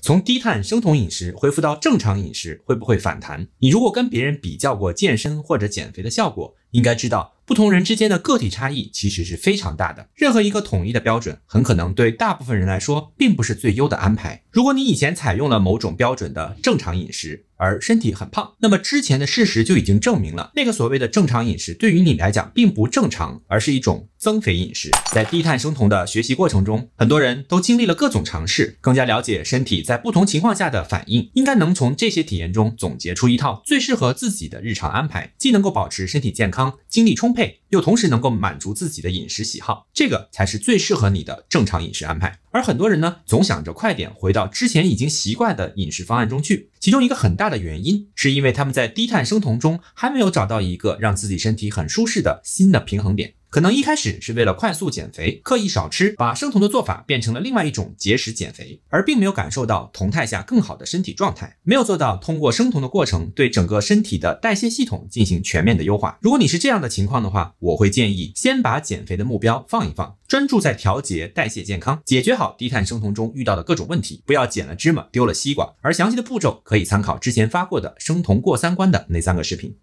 从低碳生酮饮食恢复到正常饮食会不会反弹？你如果跟别人比较过健身或者减肥的效果，应该知道不同人之间的个体差异其实是非常大的。任何一个统一的标准，很可能对大部分人来说并不是最优的安排。如果你以前采用了某种标准的正常饮食，而身体很胖，那么之前的事实就已经证明了，那个所谓的正常饮食对于你来讲并不正常，而是一种增肥饮食。在低碳生酮的学习过程中，很多人都经历了各种尝试，更加了解身体在不同情况下的反应，应该能从这些体验中总结出一套最适合自己的日常安排，既能够保持身体健康，精力充沛。又同时能够满足自己的饮食喜好，这个才是最适合你的正常饮食安排。而很多人呢，总想着快点回到之前已经习惯的饮食方案中去，其中一个很大的原因，是因为他们在低碳生酮中还没有找到一个让自己身体很舒适的新的平衡点。可能一开始是为了快速减肥，刻意少吃，把生酮的做法变成了另外一种节食减肥，而并没有感受到酮态下更好的身体状态，没有做到通过生酮的过程对整个身体的代谢系统进行全面的优化。如果你是这样的情况的话，我会建议先把减肥的目标放一放，专注在调节代谢健康，解决好低碳生酮中遇到的各种问题，不要捡了芝麻丢了西瓜。而详细的步骤可以参考之前发过的生酮过三关的那三个视频。